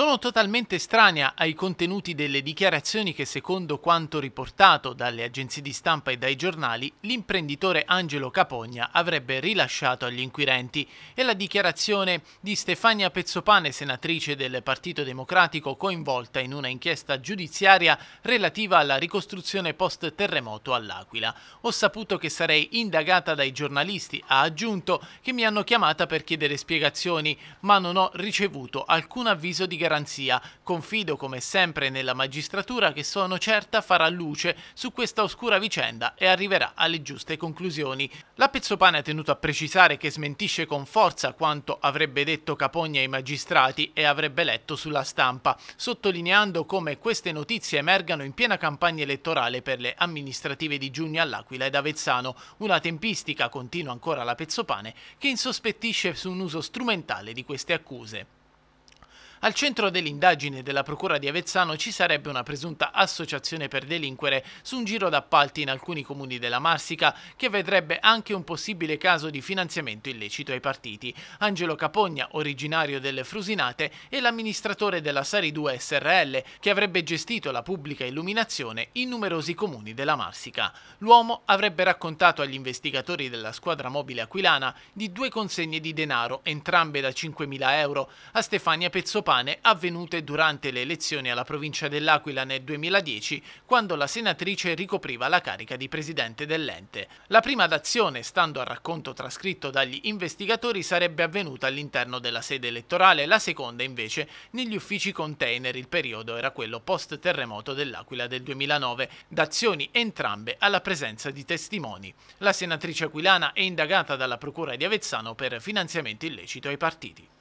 sono totalmente estranea ai contenuti delle dichiarazioni che secondo quanto riportato dalle agenzie di stampa e dai giornali l'imprenditore Angelo Capogna avrebbe rilasciato agli inquirenti e la dichiarazione di Stefania Pezzopane, senatrice del Partito Democratico coinvolta in una inchiesta giudiziaria relativa alla ricostruzione post terremoto all'Aquila. Ho saputo che sarei indagata dai giornalisti, ha aggiunto, che mi hanno chiamata per chiedere spiegazioni, ma non ho ricevuto alcun avviso di garanzia garanzia. Confido come sempre nella magistratura che sono certa farà luce su questa oscura vicenda e arriverà alle giuste conclusioni. La Pezzopane ha tenuto a precisare che smentisce con forza quanto avrebbe detto Capogna ai magistrati e avrebbe letto sulla stampa, sottolineando come queste notizie emergano in piena campagna elettorale per le amministrative di Giugno all'Aquila ed Avezzano, una tempistica, continua ancora la Pezzopane, che insospettisce su un uso strumentale di queste accuse. Al centro dell'indagine della Procura di Avezzano ci sarebbe una presunta associazione per delinquere su un giro d'appalti in alcuni comuni della Marsica che vedrebbe anche un possibile caso di finanziamento illecito ai partiti. Angelo Capogna, originario delle Frusinate, è l'amministratore della Sari 2 SRL che avrebbe gestito la pubblica illuminazione in numerosi comuni della Marsica. L'uomo avrebbe raccontato agli investigatori della squadra mobile aquilana di due consegne di denaro, entrambe da 5.000 euro, a Stefania Pezzopano profane avvenute durante le elezioni alla provincia dell'Aquila nel 2010, quando la senatrice ricopriva la carica di presidente dell'ente. La prima d'azione, stando al racconto trascritto dagli investigatori, sarebbe avvenuta all'interno della sede elettorale, la seconda invece negli uffici container. Il periodo era quello post-terremoto dell'Aquila del 2009, d'azioni entrambe alla presenza di testimoni. La senatrice aquilana è indagata dalla procura di Avezzano per finanziamento illecito ai partiti.